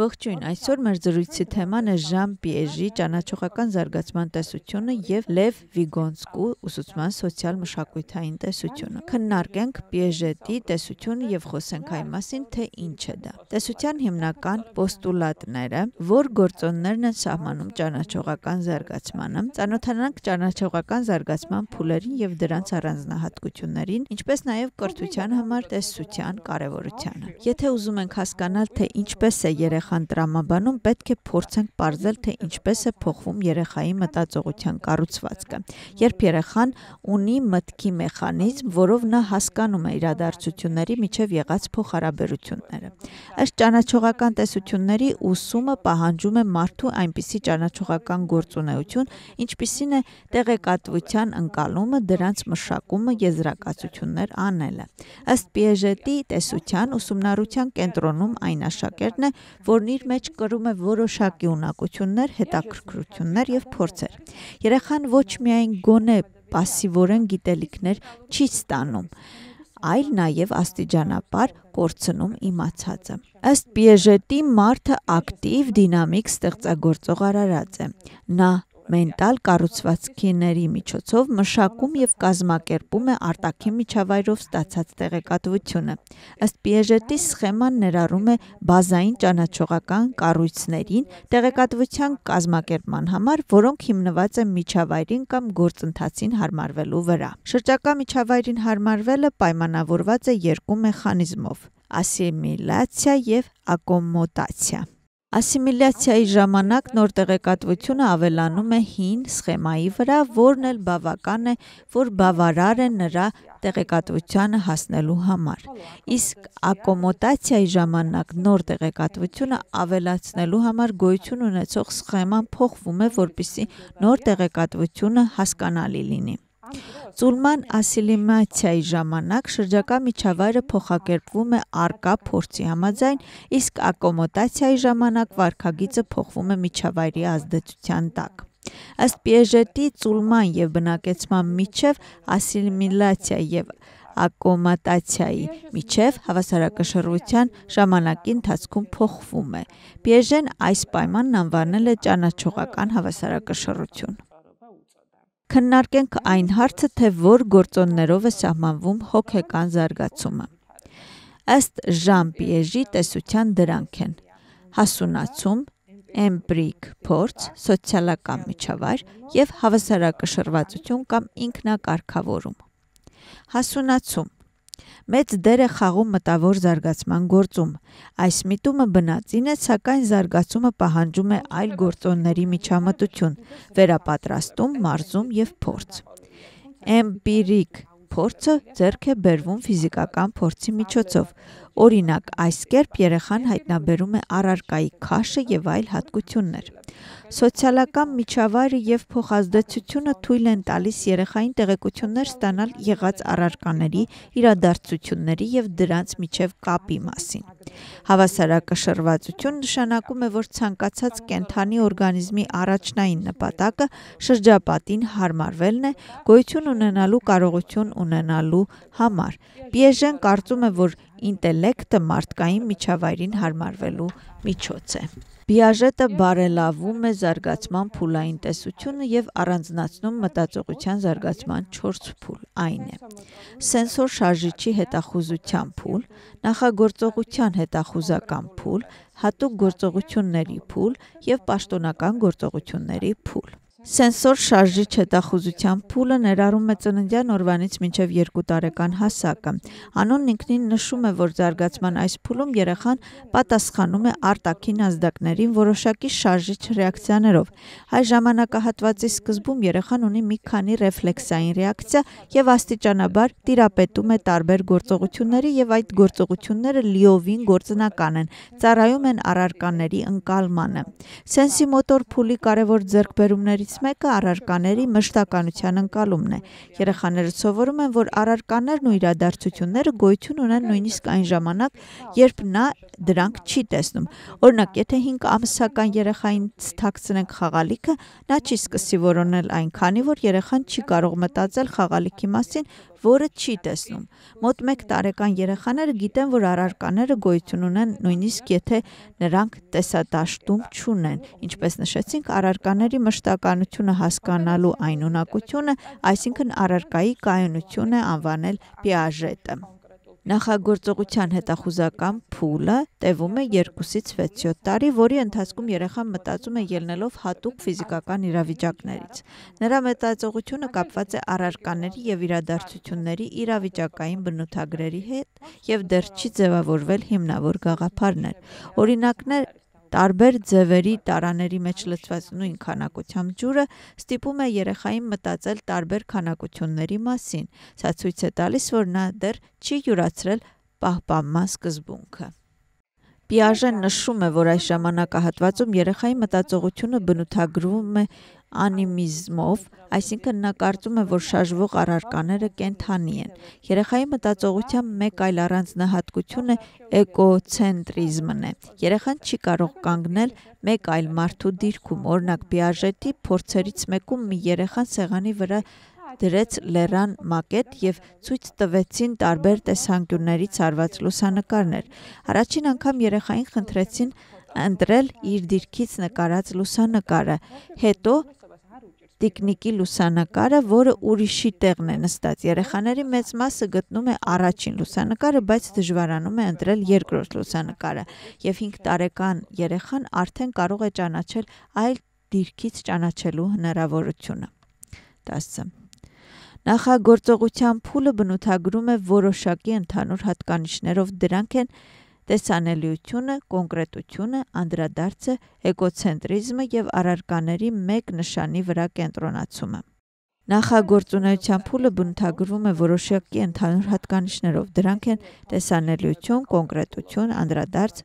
Ողջույն, այսօր մեր զրույցի թեման է Ժան Պիեժի ճանաչողական զարգացման տեսությունը եւ Լև Վիգոնսկու ուսուցման սոցիալ-մշակութային տեսությունը։ Քննարկենք Պիեժետի տեսությունը եւ խոսենք այն մասին, թե ինչ է դա։ Տեսության հիմնական պոստուլատները, որ գործոններն են սահմանում ճանաչողական զարգացմանը, ծանոթանանք ճանաչողական զարգացման փուլերին եւ դրանց առանձնահատկություններին, ինչպես նաեւ կրթության համար տեսության կարեւորությանը։ Եթե ուզում ենք հասկանալ, թե ինչպես է երեխա երեխան տրամաբանում, պետք է փորձենք ողջել, թե ինչպես է փոխվում երեխայի մտածողության կառուցվածքը։ Երբ երեխան ունի մտքի մեխանիզմ, որով նա հասկանում է իրադարձությունների միջև եղած փոխհարաբերությունները։ Այս ճանաչողական տեսությունների ուսումը պահանջում է մարդու այնպիսի ճանաչողական գործունեություն, ինչպիսին է տեղեկատվության ընկալումը, դրանց մշակումը, եզրակացություններ անելը։ Ըստ Պիեժետի տեսության ուսումնառության կենտրոնում այն աշակերտն է, որն իր մեջ կրում է որոշակի ունակություններ, հետաքրքրություններ եւ փորձեր։ Երեխան ոչ միայն գոնե пассивորեն գիտելիքներ չի ստանում, այլ նաև աստիճանաբար կորցնում իմացածը։ Ըստ Պիեժետի մարդը ակտիվ, դինամիկ ստեղծագործող արարած է։ Նա մենտալ կառուցվածքիների միջոցով մշակում եւ կազմակերպում է արտաքին միջավայրով ստացած տեղեկատվությունը։ Ըստ Պիեժետի սխեման ներառում է բազային ճանաչողական կառույցներին տեղեկատվության կազմակերպման համար, որոնք հիմնված են միջավայրին կամ գործընթացին հարմարվելու վրա։ Շրջակա միջավայրին հարմարվելը պայմանավորված է երկու մեխանիզմով՝ ասիմիլացիա եւ ակոմոդացիա։ Ասիմիլյացիայի ժամանակ նոր տեղեկատվությունը ավելանում է հին սխեմայի վրա, որն էլ բավական է, որ բավարար է նրա տեղեկատվությանը հասնելու համար։ Իսկ ակոմոդացիայի ժամանակ նոր տեղեկատվությունը ավելացնելու համար գոյություն ունեցող սխեման փոխվում է, որպիսի նոր տեղեկատվությունը հասկանալի լինի։ Ծուլման ասիլիմացիայի ժամանակ շրջակա միջավայրը փոխակերպվում է արկա փորձի համաձայն, իսկ ակոմոդացիայի ժամանակ վարքագիծը փոխվում է միջավայրի ազդեցության տակ։ Ըստ Պիեժետի ծուլման եւ բնակեցման միջև ասիլիմիլացիա եւ ակոմատացիայի միջև հավասարակշռության ժամանակի ընթացքում փոխվում է։ Պիեժեն այս պայմանն անվանել է ճանաչողական հավասարակշռություն քննարկենք այն հարցը, թե որ գործոններով է սահմանվում հոգեկան զարգացումը։ Ըստ Ժան Պիեժի տեսության դրանք են. հասունացում, էմպրիկ փորձ, սոցիալական միջավայր եւ հավասարակշռվածություն կամ ինքնակարգավորում։ Հասունացում մեծ դեր է խաղում մտավոր զարգացման գործում։ Այս միտումը բնածին է, սակայն զարգացումը պահանջում է այլ գործոնների միջամտություն՝ վերապատրաստում, մարզում եւ փորձ։ Էմպիրիկ փորձը ձեռք է բերվում ֆիզիկական փորձի միջոցով։ Օրինակ, այս կերպ երեխան հայտնաբերում է առարկայի քաշը եւ այլ հատկություններ։ Սոցիալական միջավայրը եւ փոխազդեցությունը թույլ են տալիս երեխային տեղեկություններ ստանալ եղած առարկաների, իրադարձությունների եւ դրանց միջև կապի մասին։ Հավասարակշռվածություն նշանակում է, որ ցանկացած կենթանի օրգանիզմի առաջնային նպատակը շրջապատին հարմարվելն է գոյություն ունենալու կարողություն ունենալու համար։ Պիեժեն կարծում է, որ ինտելեկտը մարդկային միջավայրին հարմարվելու միջոց է։ Բիաժետը բարելավում է զարգացման փուլային տեսությունը եւ առանձնացնում մտածողության զարգացման 4 փուլ, այն է. սենսոր շարժիչի հետախուզության փուլ, նախագործողության հետախուզական փուլ, հատուկ գործողությունների փուլ եւ պաշտոնական գործողությունների փուլ։ Սենսոր շարժիչ հետախուզության փուլը ներառում է ծննդյան օրվանից մինչև 2 տարեկան հասակը։ Անոնն ինքնին նշում է, որ զարգացման այս փուլում երեխան պատասխանում է արտաքին ազդակներին որոշակի շարժիչ ռեակցիաներով։ Հայ ժամանակահատվածի սկզբում երեխան ունի մի քանի ռեֆլեքսային ռեակցիա եւ աստիճանաբար տիրապետում է տարբեր գործողությունների եւ այդ գործողությունները լիովին գործնական են, ծառայում են առարկաների ընկալմանը։ Սենսիմոտոր փուլի կարևոր ձեռքբերումներից խնդիրներից մեկը առարկաների մշտականության ընկալումն է։ Երեխաները սովորում են, որ առարկաներն ու իրադարձությունները գոյություն ունեն նույնիսկ այն ժամանակ, երբ նա դրանք չի տեսնում։ Օրինակ, եթե 5 ամսական երեխային ցտակցնենք խաղալիքը, նա չի սկսի որոնել այն, քանի որ երեխան չի կարող մտածել խաղալիքի մասին, որը չի տեսնում։ Մոտ 1 տարեկան երեխաները գիտեն, որ առարկաները գոյություն ունեն, նույնիսկ եթե նրանք տեսադաշտում չունեն։ Ինչպես նշեցինք, առարկաների մշտականությունը հասկանալու այն ունակությունը, այսինքն առարկայի կայունությունը անվանել Պիաժետը։ Նախագործողության հետախուզական փուլը տևում է 2-ից 6-7 տարի, որի ընթացքում երեխան մտածում է ելնելով հատուկ ֆիզիկական իրավիճակներից։ Նրա մտածողությունը կապված է առարկաների եւ իրադարձությունների իրավիճակային բնութագրերի հետ եւ դեռ չի ձևավորվել հիմնավոր գաղափարներ։ Օրինակներ տարբեր ձևերի տարաների մեջ լցված նույն քանակությամբ ջուրը ստիպում է երեխային մտածել տարբեր քանակությունների մասին։ Սա ցույց է տալիս, որ նա դեռ չի յուրացրել պահպանման սկզբունքը։ Պիաժեն նշում է, որ այս ժամանակահատվածում երեխայի մտածողությունը բնութագրվում է անիմիզմով, այսինքն նա կարծում է, որ շարժվող առարկաները կենթանի են։ Երեխայի մտածողության մեկ այլ առանձնահատկությունը էկոցենտրիզմն է։ Երեխան չի կարող կանգնել մեկ այլ մարդու դիրքում, օրինակ Բիաժետի փորձերից մեկում մի երեխան սեղանի վրա դրեց լերան մակետ եւ ցույց տվեցին տարբեր տեսանկյուններից արված լուսանկարներ։ Առաջին անգամ երեխային խնդրեցին ընտրել իր դիրքից նկարած լուսանկարը։ Հետո տիկնիկի լուսանկարը, որը ուրիշի տեղն է նստած։ Երեխաների մեծ մասը գտնում է առաջին լուսանկարը, բայց դժվարանում է ընտրել երկրորդ լուսանկարը, եւ 5 տարեկան երեխան արդեն կարող է ճանաչել այլ դիրքից ճանաչելու հնարավորությունը։ 10 Նախագործողության փուլը բնութագրում է որոշակի ընդհանուր հատկանիշներով դրանք են տեսանելիությունը, կոնկրետությունը, անդրադարձը, էկոցենտրիզմը եւ առարկաների մեկ նշանի վրա կենտրոնացումը։ Նախագործունեության փուլը բնութագրվում է որոշակի ընդհանուր հատկանիշներով։ Դրանք են տեսանելիություն, կոնկրետություն, անդրադարձ,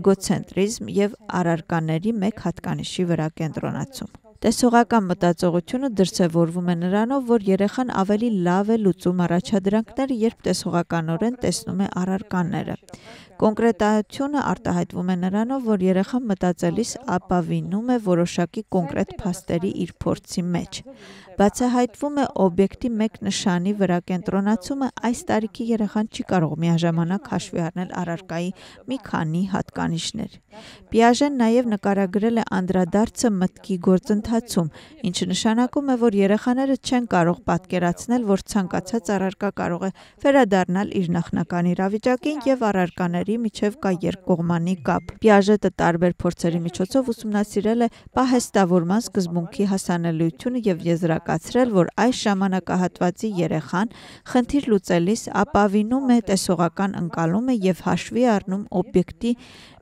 էգոցենտրիզմ եւ առարկաների մեկ հատկանիշի վրա կենտրոնացում։ Տեսողական մտածողությունը դրսևորվում է նրանով, որ երեխան ավելի լավ է լուծում առաջադրանքները, երբ տեսողականորեն տեսնում է առարկաները։ Կոնկրետայությունը արտահայտվում է նրանով, որ երեխան մտածելիս ապավինում է որոշակի կոնկրետ փաստերի իր փորձի մեջ։ Բացահայտվում է օբյեկտի մեկ նշանի վրա կենտրոնացումը այս տարիքի երեխան չի կարող միաժամանակ հաշվի առնել առարկայի մի քանի հատկանիշներ։ Պիաժեն նաև նկարագրել է անդրադարձը մտքի գործընթացում, ինչը նշանակում է, որ երեխաները չեն կարող պատկերացնել, որ ցանկացած առարկա կարող է վերադառնալ իր նախնական իրավիճակին եւ առարկաների միջև կա երկկողմանի կապ։ Պիաժետը տարբեր փորձերի միջոցով ուսումնասիրել է պահեստավորման սկզբունքի հասանելիությունը եւ եզրակացությունը տեղեկացրել, որ այս ժամանակահատվածի երեխան խնդիր լուծելիս ապավինում է տեսողական ընկալումը եւ հաշվի առնում օբյեկտի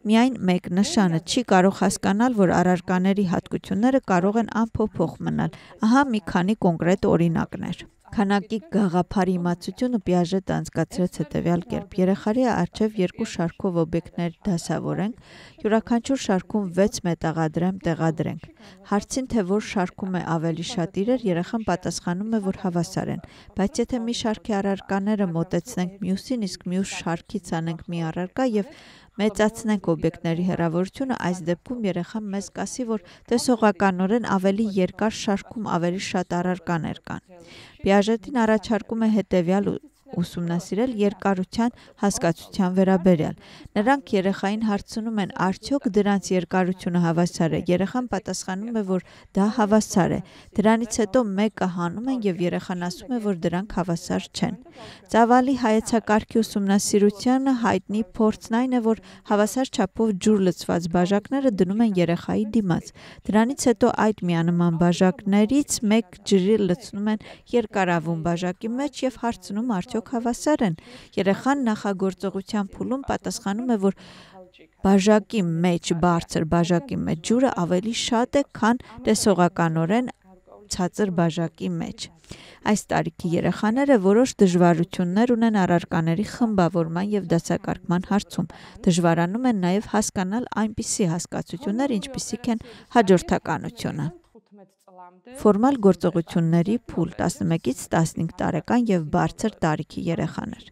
Միայն մեկ նշանը չի կարող հասկանալ, որ առարկաների հատկությունները կարող են անփոփոխ մնալ։ Ահա մի քանի կոնկրետ օրինակներ։ Քանակի գաղափարի իմացությունը Պիաժետ անցկացրեց հետևյալ կերպ. երեխարի արջև երկու շարքով օբյեկտներ դասավորենք, յուրաքանչյուր շարքում 6 մետաղադրեմ տեղադրենք։ Հարցին թե որ շարքում է ավելի շատ իրեր, երեխան պատասխանում է, որ հավասար են, բայց եթե մի շարքի առարկաները մոտեցնենք մյուսին, իսկ մյուս շարքից անենք մի առարկա եւ մեծացնենք օբյեկտների հեռավորությունը, այս դեպքում երեխան մեզ կասի, որ տեսողականորեն ավելի երկար շարքում ավելի շատ առարկաներ կան։ Պիաժետին առաջարկում է հետևյալ ուսումնասիրել երկարության հասկացության վերաբերյալ։ Նրանք երեխային հարցնում են, արդյոք դրանց երկարությունը հավասար է։ Երեխան պատասխանում է, որ դա հավասար է։ Դրանից հետո մեկը հանում են եւ երեխան ասում է, որ դրանք հավասար չեն։ Ծավալի հայեցակարգի ուսումնասիրությանը հայտնի փորձն այն է, որ հավասար չափով ջուր լցված բաժակները դնում են երեխայի դիմաց։ Դրանից հետո այդ միանման բաժակներից մեկ ջրի լցնում են երկարավուն բաժակի մեջ եւ հարցնում արդյոք արդյոք հավասար են։ Երեխան նախագործողության փուլում պատասխանում է, որ բաժակի մեջ բարձր բաժակի մեջ ջուրը ավելի շատ է, քան տեսողականորեն ցածր բաժակի մեջ։ Այս տարիքի երեխաները որոշ դժվարություններ ունեն առարկաների խմբավորման եւ դասակարգման հարցում։ Դժվարանում են նաեւ հասկանալ այնպիսի հասկացություններ, ինչպիսիք են հաջորդականությունը։ Ֆորմալ գործողությունների փուլ 11-ից 15 տարեկան եւ բարձր տարիքի երեխաներ։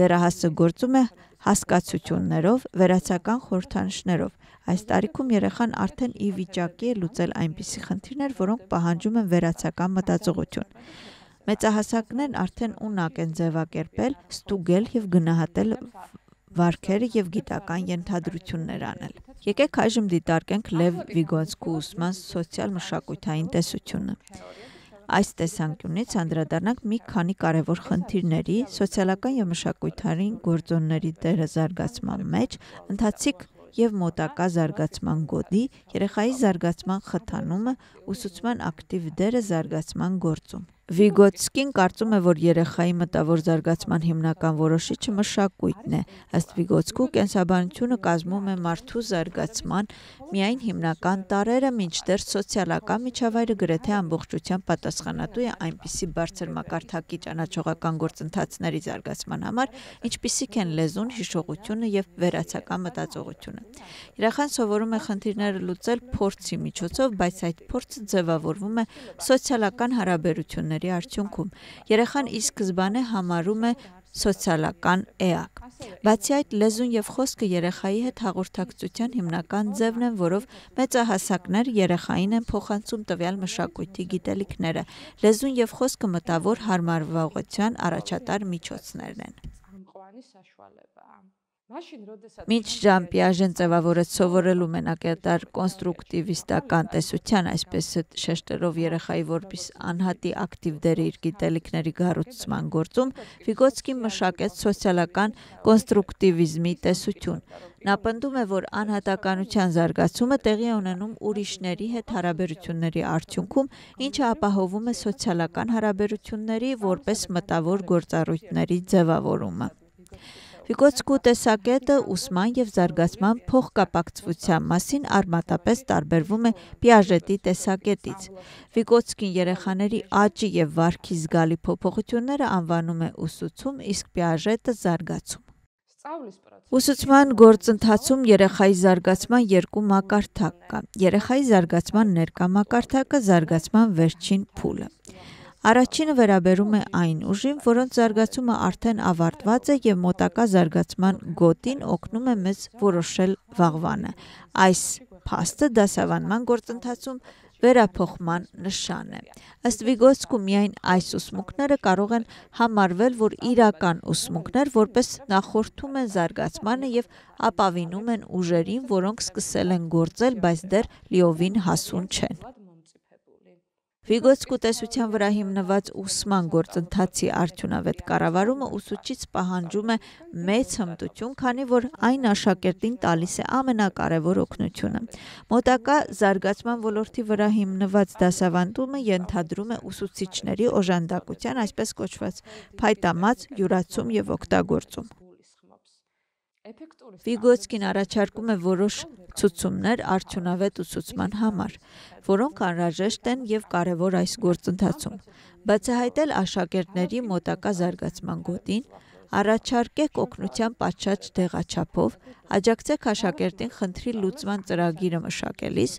Դերահասը գործում է հասկացություններով, վերացական խորհրդանշներով։ Այս տարիքում երեխան արդեն ի վիճակի է լուծել այնպիսի խնդիրներ, որոնք պահանջում են վերացական մտածողություն։ Մեծահասակներն արդեն ունակ են ձևակերպել, ստուգել եւ գնահատել վարքերը եւ գիտական ենթադրություններ անել։ Եկեք այժմ դիտարկենք Լև Վիգոնսկու ուսման սոցիալ-մշակութային տեսությունը։ Այս տեսանկյունից անդրադառնանք մի քանի կարևոր խնդիրների՝ սոցիալական եւ մշակութային գործոնների դերը զարգացման մեջ, ընդհանցիկ եւ մոտակա զարգացման գոտի, երեխայի զարգացման խթանումը, ուսուցման ակտիվ դերը զարգացման գործում։ Վիգոցկին կարծում է, որ երեխայի մտավոր զարգացման հիմնական որոշիչը մշակույթն է։ Ըստ Վիգոցկու կենսաբանությունը կազմում է մարդու զարգացման միայն հիմնական տարերը, մինչդեռ սոցիալական միջավայրը գրեթե ամբողջությամբ պատասխանատու է այնպիսի բարձր մակարդակի ճանաչողական գործընթացների զարգացման համար, ինչպիսիք են լեզուն, հիշողությունը եւ վերացական մտածողությունը։ Երեխան սովորում է խնդիրները լուծել փորձի միջոցով, բայց այդ փորձը ձևավորվում է սոցիալական հարաբերությունների գործողությունների արդյունքում։ Երեխան ի սկզբանե համարում է սոցիալական էակ։ Բացի այդ, լեզուն եւ խոսքը երեխայի հետ հաղորդակցության հիմնական ձևն են, որով մեծահասակներ երեխային են փոխանցում տվյալ մշակույթի գիտելիքները։ Լեզուն եւ խոսքը մտավոր հարմարվողության առաջատար միջոցներն են։ Մինչ Ժամպիաժեն ծավալորը սովորելու մենակետար կոնստրուկտիվիստական տեսության, այսպես շեշտերով երեխայի որպես անհատի ակտիվ դերը իր գիտելիքների գառուցման գործում, Վիգոցկին մշակեց սոցիալական կոնստրուկտիվիզմի տեսություն։ Նա պնդում է, որ անհատականության զարգացումը տեղի է ունենում ուրիշների հետ հարաբերությունների արդյունքում, ինչը ապահովում է սոցիալական հարաբերությունների որպես մտավոր գործառույթների ձևավորումը։ Վիկոցկու տեսակետը ուսման եւ զարգացման փոխկապակցության մասին արմատապես տարբերվում է Պիաժետի տեսակետից։ Վիկոցկին երեխաների աճի եւ վարքի զգալի փոփոխությունները անվանում է ուսուցում, իսկ Պիաժետը զարգացում։ Ուսուցման գործընթացում երեխայի զարգացման երկու մակարդակ կա։ Երեխայի զարգացման ներկա մակարդակը զարգացման վերջին փուլը։ Առաջինը վերաբերում է այն ուժին, որոնց զարգացումը արդեն ավարտված է եւ մոտակա զարգացման գոտին օգնում է մեզ որոշել վաղվանը։ Այս փաստը դասավանդման գործընթացում վերափոխման նշան է։ Ըստ Վիգոցկու միայն այս ուսմունքները կարող են համարվել, որ իրական ուսմունքներ, որպես նախորդում են զարգացմանը եւ ապավինում են ուժերին, որոնք սկսել են գործել, բայց դեռ լիովին հասուն չեն։ Վիգոց կուտեսության վրա հիմնված ուսման գործընթացի արդյունավետ կառավարումը ուսուցիչ պահանջում է մեծ հմտություն, քանի որ այն աշակերտին տալիս է ամենակարևոր օգնությունը։ Մոտակա զարգացման ոլորտի վրա հիմնված դասավանդումը ենթադրում է ուսուցիչների օժանդակության, այսպես կոչված, փայտամած յուրացում եւ օգտագործում։ Վիգոցկին առաջարկում է որոշ ցուցումներ արդյունավետ ուսուցման համար, որոնք անհրաժեշտ են եւ կարեւոր այս գործընթացում։ Բացահայտել աշակերտների մոտակա զարգացման գոտին, առաջարկեք օգնության պատշաճ դեղաչափով, աջակցեք աշակերտին խնդրի լուծման ծրագիրը մշակելիս,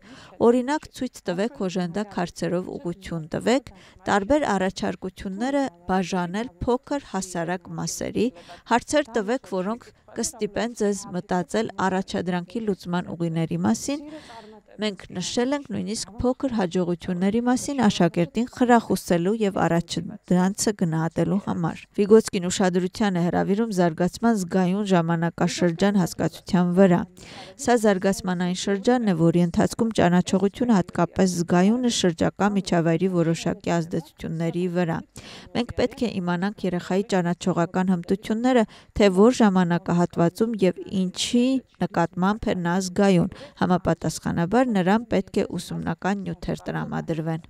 օրինակ ցույց տվեք օժանդակ հարցերով ուղություն տվեք, տարբեր առաջարկությունները բաժանել փոքր հասարակ մասերի, հարցեր տվեք, որոնք կստիպեն ձեզ մտածել առաջադրանքի լուծման ուղիների մասին, Մենք նշել ենք նույնիսկ փոքր հաջողությունների մասին աշակերտին խրախուսելու եւ առաջադրանցը գնահատելու համար։ Վիգոցկին ուշադրության է հրավիրում զարգացման զգայուն ժամանակաշրջան հասկացության վրա։ Սա զարգացման այն շրջանն է, որի ընթացքում ճանաչողությունը հատկապես զգայուն է շրջակա միջավայրի որոշակի ազդեցությունների վրա։ Մենք պետք է իմանանք երեխայի ճանաչողական հմտությունները, թե որ ժամանակահատվածում եւ ինչի նկատմամբ է նա զգայուն։ Համապատասխանաբար նրան պետք է ուսումնական նյութեր տրամադրվեն։